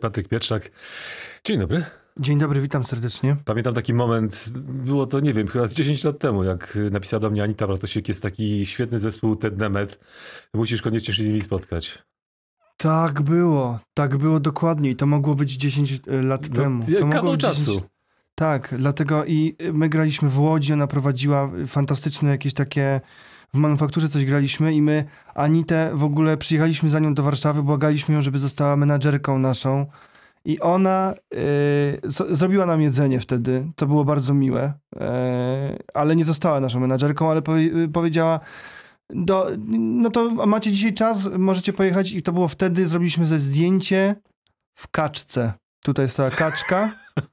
Patryk Pietrzak. Dzień dobry. Dzień dobry, witam serdecznie. Pamiętam taki moment, było to, nie wiem, chyba z 10 lat temu, jak napisała do mnie Anita Bartosiek, jest taki świetny zespół Ted Nemeth, musisz koniecznie się z nimi spotkać. Tak było, tak było dokładnie i to mogło być 10 e, lat no, temu. To kawał 10... czasu. Tak, dlatego i my graliśmy w Łodzi, ona prowadziła fantastyczne jakieś takie w manufakturze coś graliśmy i my Anitę w ogóle przyjechaliśmy za nią do Warszawy, błagaliśmy ją, żeby została menadżerką naszą. I ona y, zrobiła nam jedzenie wtedy, to było bardzo miłe, y, ale nie została naszą menadżerką, ale powiedziała, do, no to macie dzisiaj czas, możecie pojechać i to było wtedy, zrobiliśmy ze zdjęcie w kaczce. Tutaj stała kaczka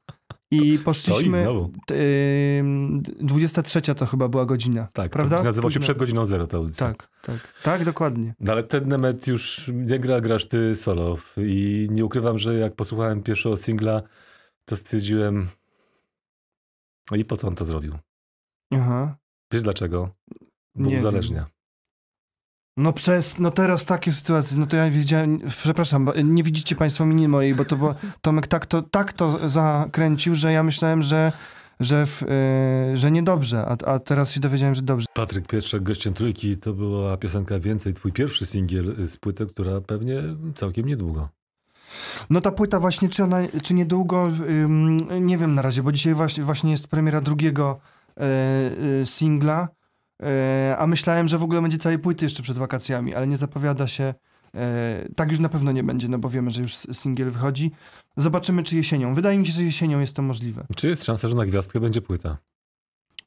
I poszliśmy. Stoi znowu. 23 to chyba była godzina. Tak, prawda? Nazywał się przed godziną zero ta audycja. Tak, tak, tak, dokładnie. No ale ten Nemet już nie gra, grasz ty solo. I nie ukrywam, że jak posłuchałem pierwszego singla, to stwierdziłem. No I po co on to zrobił? Aha. Wiesz dlaczego? Bo nie uzależnia. Wiem. No przez, no teraz takie sytuacje, no to ja wiedziałem, przepraszam, nie widzicie państwo mini mojej, bo to bo Tomek tak to, tak to zakręcił, że ja myślałem, że, że, w, yy, że niedobrze, a, a teraz się dowiedziałem, że dobrze. Patryk Pietrzak, gościem Trójki, to była piosenka Więcej, twój pierwszy singiel z płyty, która pewnie całkiem niedługo. No ta płyta właśnie, czy, ona, czy niedługo, yy, nie wiem na razie, bo dzisiaj właśnie, właśnie jest premiera drugiego yy, singla, E, a myślałem, że w ogóle będzie całej płyty jeszcze przed wakacjami, ale nie zapowiada się. E, tak już na pewno nie będzie, no bo wiemy, że już singiel wychodzi. Zobaczymy, czy jesienią. Wydaje mi się, że jesienią jest to możliwe. Czy jest szansa, że na gwiazdkę będzie płyta?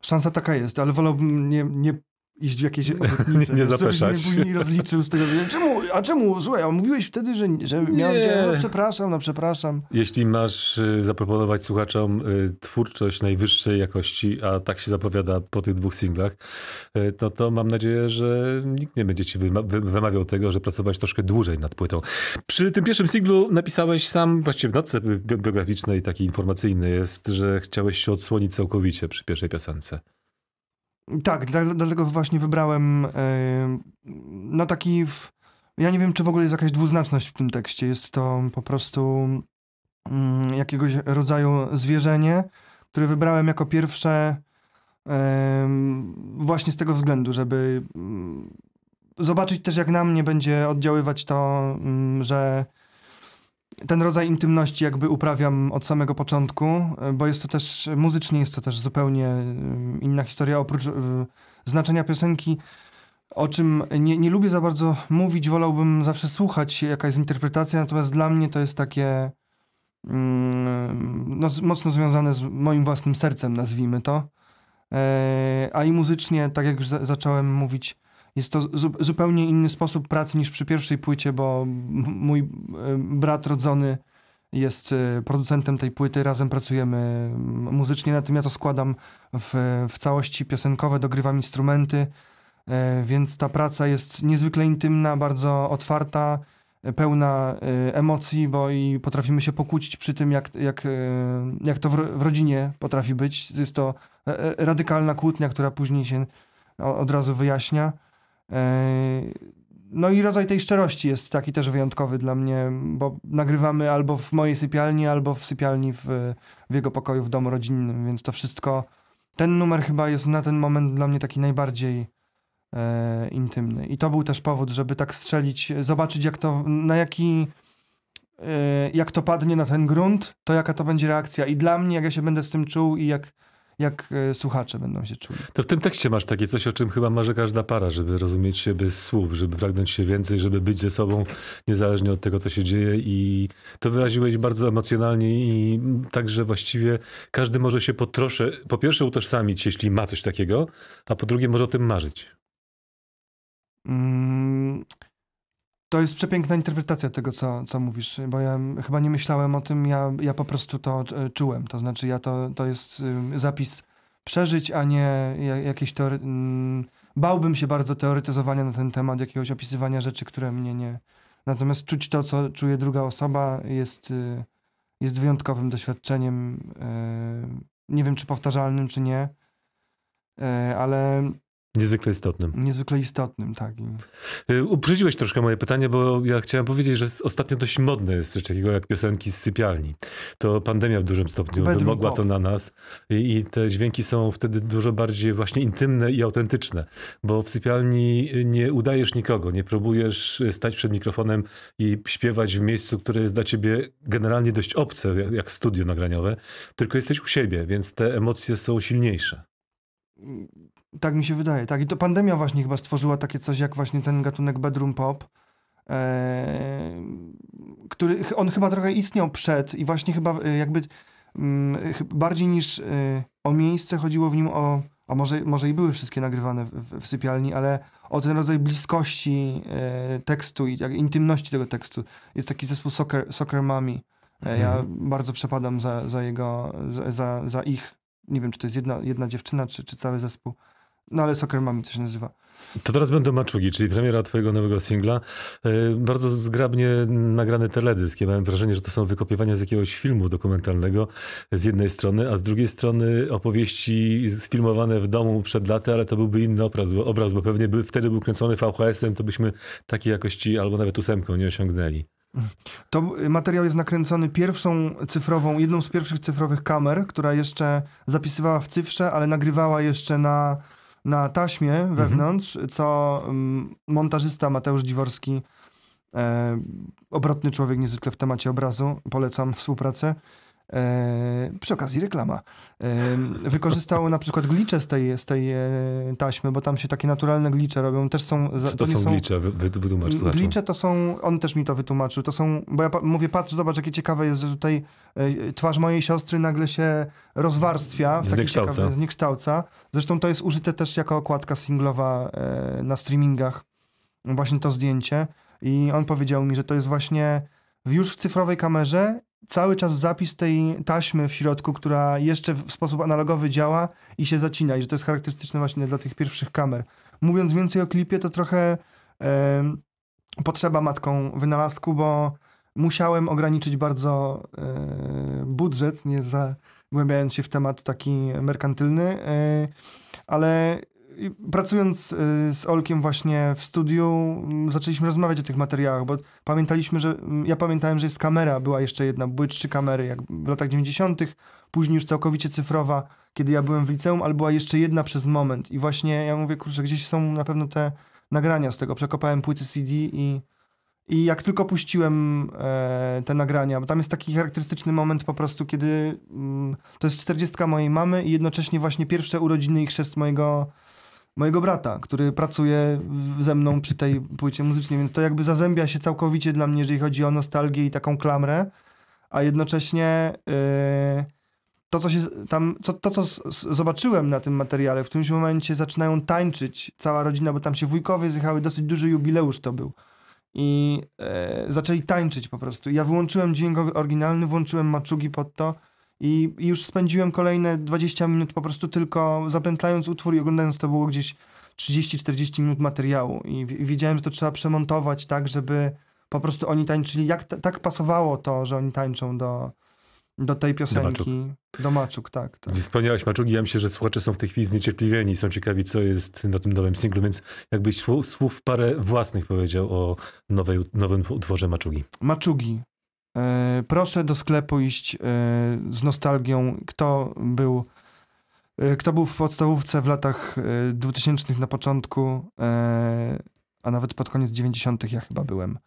Szansa taka jest, ale wolałbym nie, nie iść w jakieś obietnice. nie zapeszać. później rozliczył z tego. Czemu, a czemu? Słuchaj, a mówiłeś wtedy, że, że miałem nie. no, przepraszam, no przepraszam. Jeśli masz y, zaproponować słuchaczom y, twórczość najwyższej jakości, a tak się zapowiada po tych dwóch singlach, y, no to mam nadzieję, że nikt nie będzie ci wymawiał tego, że pracować troszkę dłużej nad płytą. Przy tym pierwszym singlu napisałeś sam, właściwie w notce biograficznej, taki informacyjny jest, że chciałeś się odsłonić całkowicie przy pierwszej piosence. Tak, dlatego właśnie wybrałem e, no taki... W, ja nie wiem, czy w ogóle jest jakaś dwuznaczność w tym tekście. Jest to po prostu mm, jakiegoś rodzaju zwierzenie, które wybrałem jako pierwsze e, właśnie z tego względu, żeby mm, zobaczyć też, jak na mnie będzie oddziaływać to, mm, że ten rodzaj intymności jakby uprawiam od samego początku, e, bo jest to też, muzycznie jest to też zupełnie e, inna historia, oprócz e, znaczenia piosenki, o czym nie, nie lubię za bardzo mówić, wolałbym zawsze słuchać, jaka jest interpretacja, natomiast dla mnie to jest takie mm, no, mocno związane z moim własnym sercem, nazwijmy to. A i muzycznie, tak jak już zacząłem mówić, jest to zu zupełnie inny sposób pracy niż przy pierwszej płycie, bo mój e, brat rodzony jest e, producentem tej płyty, razem pracujemy muzycznie na tym. Ja to składam w, w całości piosenkowe, dogrywam instrumenty, e, więc ta praca jest niezwykle intymna, bardzo otwarta, pełna emocji, bo i potrafimy się pokłócić przy tym, jak, jak, jak to w rodzinie potrafi być. Jest to radykalna kłótnia, która później się od razu wyjaśnia. E, no i rodzaj tej szczerości jest taki też wyjątkowy dla mnie, bo nagrywamy albo w mojej sypialni, albo w sypialni w, w jego pokoju w domu rodzinnym, więc to wszystko. Ten numer chyba jest na ten moment dla mnie taki najbardziej e, intymny. I to był też powód, żeby tak strzelić, zobaczyć jak to, na jaki, e, jak to padnie na ten grunt, to jaka to będzie reakcja. I dla mnie, jak ja się będę z tym czuł i jak, jak e, słuchacze będą się czuli. To w tym tekście masz takie coś, o czym chyba marzy każda para, żeby rozumieć się bez słów, żeby pragnąć się więcej, żeby być ze sobą niezależnie od tego, co się dzieje i to wyraziłeś bardzo emocjonalnie i także właściwie każdy może się po trosze, po pierwsze utożsamić, jeśli ma coś takiego, a po drugie może o tym marzyć. Mm to jest przepiękna interpretacja tego, co, co mówisz, bo ja chyba nie myślałem o tym, ja, ja po prostu to e, czułem. To znaczy, ja to, to jest y, zapis przeżyć, a nie jakieś teory... Mm, bałbym się bardzo teoretyzowania na ten temat, jakiegoś opisywania rzeczy, które mnie nie... Natomiast czuć to, co czuje druga osoba jest, y, jest wyjątkowym doświadczeniem. E, nie wiem, czy powtarzalnym, czy nie, e, ale Niezwykle istotnym. Niezwykle istotnym, tak. Y, uprzedziłeś troszkę moje pytanie, bo ja chciałem powiedzieć, że ostatnio dość modne jest coś takiego jak piosenki z sypialni. To pandemia w dużym stopniu Bedroom wymogła to na nas i, i, te dźwięki są wtedy dużo bardziej właśnie intymne i autentyczne, bo w sypialni y, nie udajesz nikogo, nie próbujesz y, stać przed mikrofonem i śpiewać w miejscu, które jest dla ciebie generalnie dość obce, jak, jak studio nagraniowe, tylko jesteś u siebie, więc te emocje są silniejsze mm, tak mi się wydaje, tak. I to pandemia właśnie chyba stworzyła takie coś jak właśnie ten gatunek bedroom pop, e, który on chyba trochę istniał przed i właśnie chyba e, jakby mm, bardziej niż e, o miejsce chodziło w nim o, a może, może i były wszystkie nagrywane w, w, w sypialni, ale o ten rodzaj bliskości tekstu i jak, intymności tego tekstu. Jest taki zespół Soccer, soccer Mami. Mhm. Ja bardzo przepadam za, za jego, za, za ich nie wiem, czy to jest jedna, jedna dziewczyna, czy, czy cały zespół. No ale Soccer Mamy też nazywa. To teraz będą Maczugi, czyli premiera twojego nowego singla. E, bardzo zgrabnie nagrany teledysk. Ja miałem wrażenie, że to są wykopiowania z jakiegoś filmu dokumentalnego z jednej strony, a z drugiej strony opowieści sfilmowane w domu przed laty, ale to byłby inny obraz, bo, obraz, bo pewnie by, wtedy był kręcony VHS-em, to byśmy takiej jakości albo nawet ósemką nie osiągnęli. To materiał jest nakręcony pierwszą cyfrową, jedną z pierwszych cyfrowych kamer, która jeszcze zapisywała w cyfrze, ale nagrywała jeszcze na na taśmie mhm. wewnątrz, mhm. co mm, montażysta Mateusz Dziworski, e, obrotny człowiek niezwykle w temacie obrazu, polecam współpracę, E, przy okazji reklama. E, wykorzystały na przykład glicze z tej, z tej e, taśmy, bo tam się takie naturalne glicze robią. Też są, za, to, to, są, są glicze? Wy, wy, wytłumacz Glicze to są, on też mi to wytłumaczył, to są, bo ja pa, mówię, patrz, zobacz jakie ciekawe jest, że tutaj e, twarz mojej siostry nagle się rozwarstwia. W zniekształca. Ciekawy, zniekształca. Zresztą to jest użyte też jako okładka singlowa e, na streamingach. Właśnie to zdjęcie. I on powiedział mi, że to jest właśnie już w cyfrowej kamerze cały czas zapis tej taśmy w środku, która jeszcze w sposób analogowy działa i się zacina, i że to jest charakterystyczne właśnie dla tych pierwszych kamer. Mówiąc więcej o klipie, to trochę potrzeba matką wynalazku, bo musiałem ograniczyć bardzo e, budżet, nie zagłębiając się w temat taki merkantylny, e, ale pracując y, z Olkiem właśnie w studiu, mm, zaczęliśmy rozmawiać o tych materiałach, bo pamiętaliśmy, że mm, ja pamiętałem, że jest kamera, była jeszcze jedna, były trzy kamery, jak w latach 90., później już całkowicie cyfrowa, kiedy ja byłem w liceum, ale była jeszcze jedna przez moment. I właśnie ja mówię, kurczę, gdzieś są na pewno te nagrania z tego. Przekopałem płyty CD i, i jak tylko puściłem e, te nagrania, bo tam jest taki charakterystyczny moment po prostu, kiedy mm, to jest czterdziestka mojej mamy i jednocześnie właśnie pierwsze urodziny i chrzest mojego mojego brata, który pracuje ze mną przy tej płycie muzycznej, więc to jakby zazębia się całkowicie dla mnie, jeżeli chodzi o nostalgię i taką klamrę, a jednocześnie yy, to, co się tam, co, to, co z, z zobaczyłem na tym materiale, w którymś momencie zaczynają tańczyć cała rodzina, bo tam się wujkowie zjechały, dosyć duży jubileusz to był. I yy, zaczęli tańczyć po prostu. Ja wyłączyłem dźwięk oryginalny, włączyłem maczugi pod to i, już spędziłem kolejne 20 minut po prostu tylko zapętlając utwór i oglądając to było gdzieś 30-40 minut materiału. I, widziałem, że to trzeba przemontować tak, żeby po prostu oni tańczyli. Jak tak pasowało to, że oni tańczą do, do tej piosenki. Do, do Maczuk, tak. tak. Wspomniałeś Maczuk i ja myślę, że słuchacze są w tej chwili zniecierpliwieni. Są ciekawi, co jest na tym nowym singlu, więc jakbyś słów, słów parę własnych powiedział o nowej, nowym utworze Maczugi. Maczugi. E, proszę do sklepu iść e, z nostalgią, kto był, e, kto był w podstawówce w latach 2000 na początku, a nawet pod koniec 90. ja chyba byłem.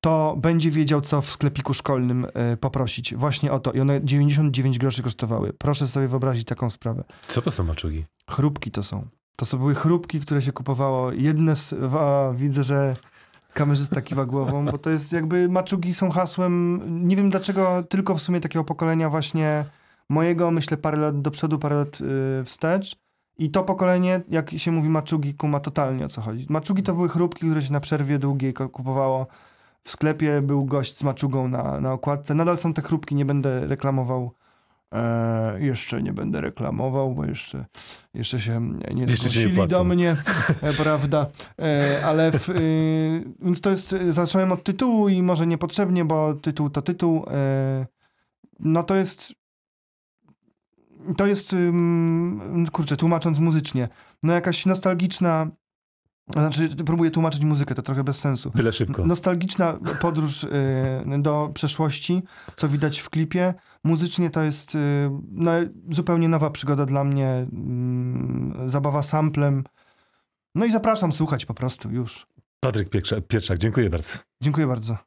To będzie wiedział, co w sklepiku szkolnym poprosić. Właśnie o to. I one 99 groszy kosztowały. Proszę sobie wyobrazić taką sprawę. Co to są maczugi? Chrupki to są. To są były chrupki, które się kupowało. Jedne. Z, widzę, że Kamerzysta kiwa głową, bo to jest jakby maczugi są hasłem, nie wiem dlaczego, tylko w sumie takiego pokolenia właśnie mojego, myślę parę lat do przodu, parę lat yy, wstecz. I to pokolenie, jak się mówi maczugi, kuma totalnie o co chodzi. Maczugi to były chrupki, które się na przerwie długiej kupowało. W sklepie był gość z maczugą na, na okładce. Nadal są te chrupki, nie będę reklamował E, jeszcze nie będę reklamował, bo jeszcze, jeszcze się nie zgłosili do mnie, e, prawda? E, ale w, y, to jest, zacząłem od tytułu i może niepotrzebnie, bo tytuł to tytuł. no to jest to jest, kurczę, tłumacząc muzycznie, no jakaś nostalgiczna znaczy, próbuję tłumaczyć muzykę, to trochę bez sensu. Tyle szybko. Nostalgiczna podróż y, do przeszłości, co widać w klipie. Muzycznie to jest y, no, zupełnie nowa przygoda dla mnie. Y, zabawa samplem. No i zapraszam słuchać po prostu już. Patryk Pietrzak, dziękuję bardzo. Dziękuję bardzo.